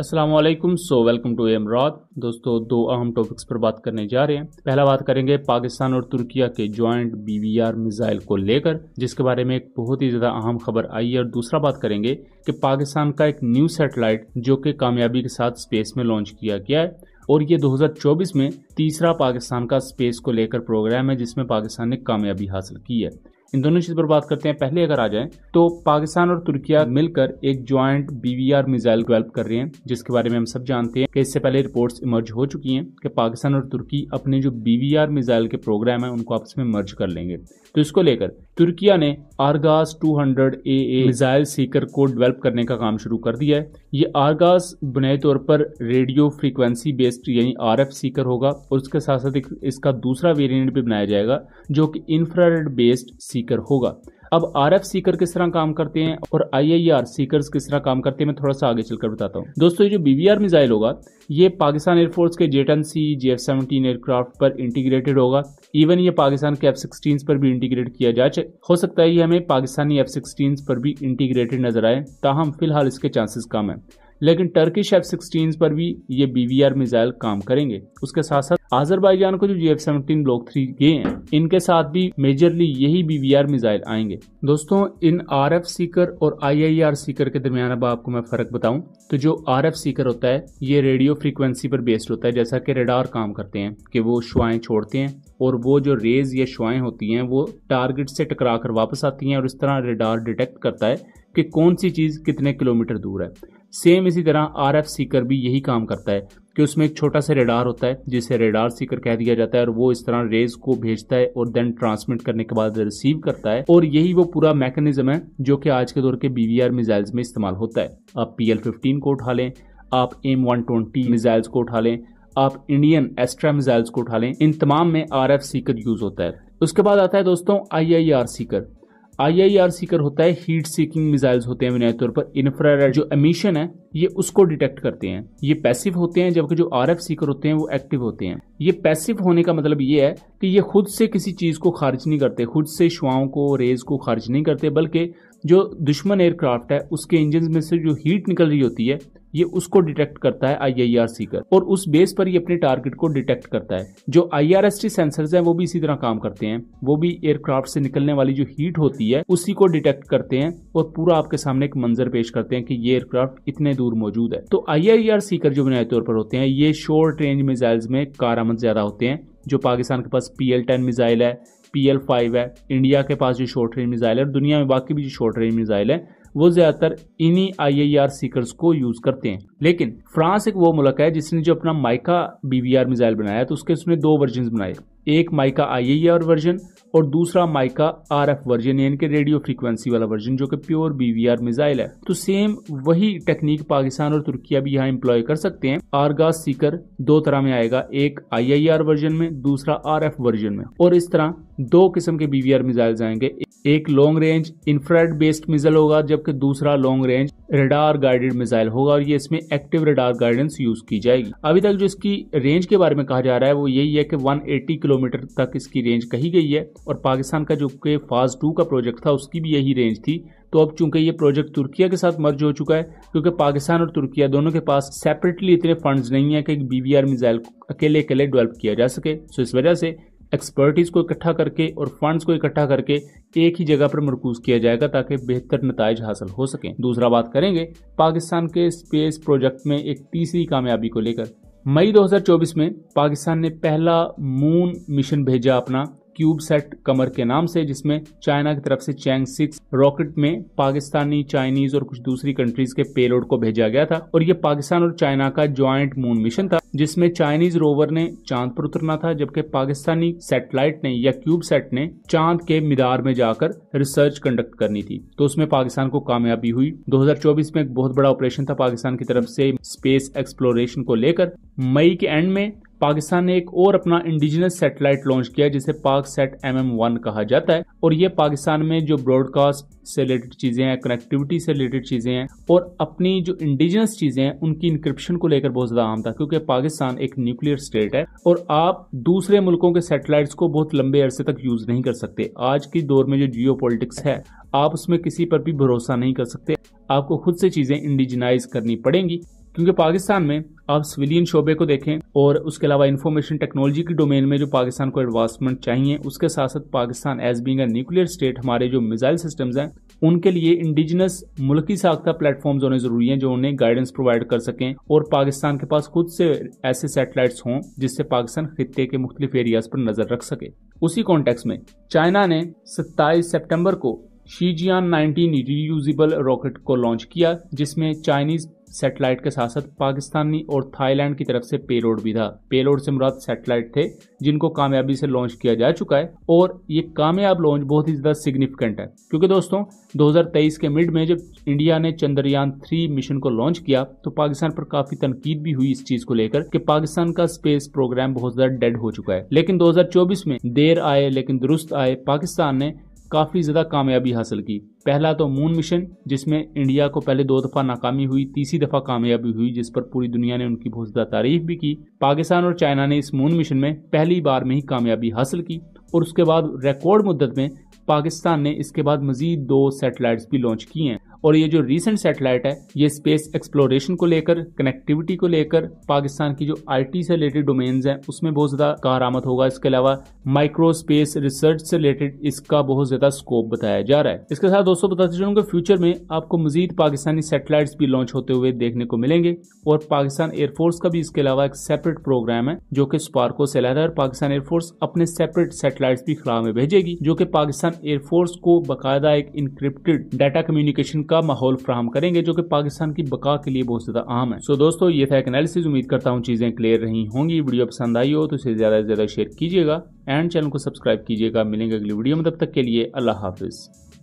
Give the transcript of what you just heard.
Aslam so welcome to एमराद दोस्तों दो अहम टॉपिक्स पर बात करने जा रहे हैं पहला बात करेंगे पाकिस्तान और तुर्किया के जॉइंट बीवीआर मिसाइल को लेकर जिसके बारे में एक बहुत ही ज़्यादा अहम खबर आई है और दूसरा बात करेंगे कि पाकिस्तान का एक न्यू सैटेलाइट जो कि कामयाबी के साथ स्पेस में लॉन्च किया गया है और ये 2024 में तीसरा पाकिस्तान का स्पेस को लेकर प्रोग्राम है जिसमें पाकिस्तान ने कामयाबी हासिल की है इन दोनों चीज पर बात करते हैं पहले अगर आ जाए तो पाकिस्तान और तुर्किया मिलकर एक ज्वाइंट बीवीआर मिसाइल डेवेल्प कर रहे हैं जिसके बारे में हम सब जानते हैं कि इससे पहले रिपोर्ट्स इमर्ज हो चुकी हैं कि पाकिस्तान और तुर्की अपने जो बीवीआर मिसाइल के प्रोग्राम है उनको आपस में मर्ज कर लेंगे तो इसको लेकर तुर्किया ने आरगास ए ए मिसाइल सीकर को डेवलप करने का काम शुरू कर दिया है ये आगाज़ बुनियादी तौर पर रेडियो फ्रीक्वेंसी बेस्ड यानी आर एफ सीकर होगा और उसके साथ साथ इसका दूसरा वेरिएंट भी बनाया जाएगा जो कि इंफ्रारेड बेस्ड सीकर होगा अब आर एफ सीकर किस तरह काम करते हैं और आई आई आर सीकर किस तरह काम करते हैं मैं थोड़ा सा आगे चलकर बताता हूँ दोस्तों ये जो बीवीआर मिसाइल होगा ये पाकिस्तान एयरफोर्स के जेटन सी जे एफ सेवनटीन एयरक्राफ्ट पर इंटीग्रेटेड होगा इवन ये पाकिस्तान के एफ सिक्सटीन पर भी इंटीग्रेट किया जाए हो सकता है ये हमें पाकिस्तानी एफ सिक्सटीन पर भी इंटीग्रेटेड नजर आए ताहम फिलहाल इसके चांसेस कम है लेकिन टर्किश एफ सिक्सटीन पर भी ये बीवीआर मिसाइल काम करेंगे उसके साथ साथ आजरबाईजान को जो G F seventeen block three गए हैं इनके साथ भी मेजरली यही बीवीआर मिसाइल आएंगे दोस्तों इन आर एफ सीकर और आई आई आर सीकर के दरमियान अब आपको मैं फर्क बताऊं तो जो आर एफ सीकर होता है ये रेडियो फ्रिक्वेंसी पर बेस्ड होता है जैसा कि रेडार काम करते हैं कि वो शुआएं छोड़ते हैं और वो जो रेज या शुआएं होती हैं वो टारगेट से टकरा कर वापस आती हैं और इस तरह रेडार डिटेक्ट करता है कि कौन सी चीज़ कितने किलोमीटर दूर है सेम इसी तरह आर एफ सीकर भी यही काम करता है कि उसमें एक छोटा सा रेडार होता है जिसे रेडार सीकर कह दिया जाता है और वो इस तरह रेज को भेजता है और देन ट्रांसमिट करने के बाद रिसीव करता है और यही वो पूरा मैकेनिज्म है जो कि आज के दौर के बीवीआर मिसाइल्स में इस्तेमाल होता है आप पी एल फिफ्टीन को उठा लें आप एम वन ट्वेंटी मिसाइल्स को उठा लें आप इंडियन एस्ट्रा मिसाइल्स को उठा लें इन तमाम में आर एफ सीकर यूज होता है उसके बाद आता है दोस्तों I I R seeker IIR seeker होता है हीट सीकिंग मिसाइल्स होते हैं बुनियादी तौर पर इंफ्रारेड जो एमिशन है ये उसको डिटेक्ट करते हैं ये पैसिव होते हैं जबकि जो आर एफ सीकर होते हैं वो एक्टिव होते हैं ये पैसिव होने का मतलब ये है कि ये खुद से किसी चीज को खारिज नहीं करते खुद से शुआओं को रेज को खारिज नहीं करते बल्कि जो दुश्मन एयरक्राफ्ट है उसके इंजन में से जो हीट निकल रही होती है ये उसको डिटेक्ट करता है आई कर और उस बेस पर ये अपने टारगेट को डिटेक्ट करता है जो आई आर सेंसर्स हैं वो भी इसी तरह काम करते हैं वो भी एयरक्राफ्ट से निकलने वाली जो हीट होती है उसी को डिटेक्ट करते हैं और पूरा आपके सामने एक मंजर पेश करते हैं कि ये एयरक्राफ्ट इतने दूर मौजूद है तो आई आर सीकर जो बुनियादी तौर पर होते हैं ये शॉर्ट रेंज मिजाइल में कारामद ज्यादा होते हैं जो पाकिस्तान के पास पी एल टेन मिजाइल है पी एल फाइव है इंडिया के पास जो शॉर्ट रेंज मिजाइल है और दुनिया में बाकी भी जो शॉर्ट रेंज मिजाइल है वो ज़्यादातर इन्हीं आई आई आर सीकर्स को यूज़ करते हैं लेकिन फ्रांस एक वो मुल्क है जिसने जो अपना माइका बीवीआर मिसाइल बनाया तो उसके उसने दो वर्जन बनाए एक माइका आई वर्जन और दूसरा माइका आर एफ वर्जन यानी कि रेडियो फ्रीक्वेंसी वाला वर्जन जो कि प्योर बीवीआर मिसाइल है तो सेम वही टेक्निक पाकिस्तान और तुर्किया भी यहाँ इम्प्लॉय कर सकते हैं आरगा सीकर दो तरह में आएगा एक आई वर्जन में दूसरा एफ वर्जन में और इस तरह दो किस्म के बीवीआर मिसाइल आएंगे एक long range infrared based missile होगा जबकि दूसरा long range radar guided missile होगा और ये इसमें एक्टिव रेडार गाइडेंस यूज की जाएगी अभी तक जो इसकी रेंज के बारे में कहा जा रहा है वो यही है कि 180 किलोमीटर तक इसकी रेंज कही गई है और पाकिस्तान का जो के फाज टू का प्रोजेक्ट था उसकी भी यही रेंज थी तो अब चूंकि ये प्रोजेक्ट तुर्किया के साथ मर्ज हो चुका है क्योंकि पाकिस्तान और तुर्किया दोनों के पास सेपरेटली इतने फंड्स नहीं है कि बीवीआर मिसाइल अकेले अकेले डेवलप किया जा सके सो इस वजह से एक्सपर्टीज़ को इकट्ठा करके और फंड्स को इकट्ठा करके एक ही जगह पर मरकूज किया जाएगा ताकि बेहतर नतज हासिल हो सकें दूसरा बात करेंगे पाकिस्तान के स्पेस प्रोजेक्ट में एक तीसरी कामयाबी को लेकर मई 2024 में पाकिस्तान ने पहला मून मिशन भेजा अपना क्यूब सेट कमर के नाम से जिसमें चाइना की तरफ से चैंग सिक्स रॉकेट में पाकिस्तानी चाइनीज और कुछ दूसरी कंट्रीज के पेलोड को भेजा गया था और ये पाकिस्तान और चाइना का ज्वाइंट मून मिशन था जिसमें चाइनीज रोवर ने चांद पर उतरना था जबकि पाकिस्तानी सेटेलाइट ने या क्यूब सेट ने चांद के मिदार में जाकर रिसर्च कंडक्ट करनी थी तो उसमें पाकिस्तान को कामयाबी हुई 2024 में एक बहुत बड़ा ऑपरेशन था पाकिस्तान की तरफ से स्पेस एक्सप्लोरेशन को लेकर मई के एंड में पाकिस्तान ने एक और अपना इंडिजिनस सैटेलाइट लॉन्च किया जिसे पाक सेट एम एम वन कहा जाता है और ये पाकिस्तान में जो ब्रॉडकास्ट से रिलेटेड चीज़ें हैं कनेक्टिविटी से रिलेटेड चीज़ें हैं और अपनी जो इंडिजिनस चीज़ें हैं उनकी इंक्रिप्शन को लेकर बहुत ज़्यादा आम था क्योंकि पाकिस्तान एक न्यूक्लियर स्टेट है और आप दूसरे मुल्कों के सैटेलाइट को बहुत लंबे अरसे तक यूज़ नहीं कर सकते आज के दौर में जो जियो है आप उसमें किसी पर भी भरोसा नहीं कर सकते आपको खुद से चीज़ें इंडिजिनाइज करनी पड़ेंगी क्योंकि पाकिस्तान में आप सिविलियन शोबे को देखें और उसके अलावा इन्फॉर्मेशन टेक्नोलॉजी की डोमेन में जो पाकिस्तान को एडवांसमेंट चाहिए उसके साथ साथ Pakistan as being nuclear state हमारे जो मिसाइल सिस्टम्स हैं उनके लिए इंडिजिनस मुल्की साख्ता प्लेटफॉर्म होने जरूरी हैं जो उन्हें गाइडेंस प्रोवाइड कर सकें और पाकिस्तान के पास खुद से ऐसे सेटेलाइट हों जिससे पाकिस्तान खत्े के मुख्तलिफ एरियाज पर नजर रख सके उसी कॉन्टेक्स में चाइना ने सत्ताईस सेप्टेम्बर को शीजियान 19 रीयूजेबल रॉकेट को लॉन्च किया जिसमें चाइनीज सेटेलाइट के साथ साथ पाकिस्तानी और थाईलैंड की तरफ से पेलोड भी था पेलोड से मुराद सेटेलाइट थे जिनको कामयाबी से लॉन्च किया जा चुका है और ये कामयाब लॉन्च बहुत ही ज़्यादा सिग्निफिकेंट है क्योंकि दोस्तों 2023 के मिड में जब इंडिया ने चंद्रयान थ्री मिशन को लॉन्च किया तो पाकिस्तान पर काफ़ी तनकीद भी हुई इस चीज़ को लेकर कि पाकिस्तान का स्पेस प्रोग्राम बहुत ज़्यादा डेड हो चुका है लेकिन 2024 में देर आए लेकिन दुरुस्त आए पाकिस्तान ने काफ़ी ज़्यादा कामयाबी हासिल की पहला तो मून मिशन जिसमें इंडिया को पहले दो दफ़ा नाकामी हुई तीसरी दफ़ा कामयाबी हुई जिस पर पूरी दुनिया ने उनकी बहुत ज़्यादा तारीफ भी की पाकिस्तान और चाइना ने इस मून मिशन में पहली बार में ही कामयाबी हासिल की और उसके बाद रिकॉर्ड मुद्दत में पाकिस्तान ने इसके बाद मजीद दो सेटेलाइट भी लॉन्च किए हैं और ये जो रीसेंट सेटेलाइट है ये स्पेस एक्सप्लोरेशन को लेकर कनेक्टिविटी को लेकर पाकिस्तान की जो आईटी से रिलेटेड डोमेन्स हैं उसमें बहुत ज़्यादा कार आमद होगा इसके अलावा माइक्रो स्पेस रिसर्च से रिलेटेड इसका बहुत ज़्यादा स्कोप बताया जा रहा है इसके साथ दोस्तों बताते चलूँ फ्यूचर में आपको मजीद पाकिस्तानी सेटेलाइट भी लॉन्च होते हुए देखने को मिलेंगे और पाकिस्तान एयरफोर्स का भी इसके अलावा एक सेपरेट प्रोग्राम है जो की स्पार्को से लहरा और पाकिस्तान एयरफोर्स अपने सेपरेट सेटेलाइट भी खिलाफ में भेजेगी जो की पाकिस्तान एयरफोर्स को बाकायदा एक इनक्रिप्टेड डाटा कम्युनिकेशन का माहौल फ्राहम करेंगे जो कि पाकिस्तान की बका के लिए बहुत ज्यादा आम है सो दोस्तों ये था एक एनालिसिस उम्मीद करता हूँ चीजें क्लियर रही होंगी वीडियो पसंद आई हो तो इसे ज्यादा से ज्यादा शेयर कीजिएगा एंड चैनल को सब्सक्राइब कीजिएगा मिलेंगे अगली वीडियो में तब तक के लिए अल्लाह हाफिज़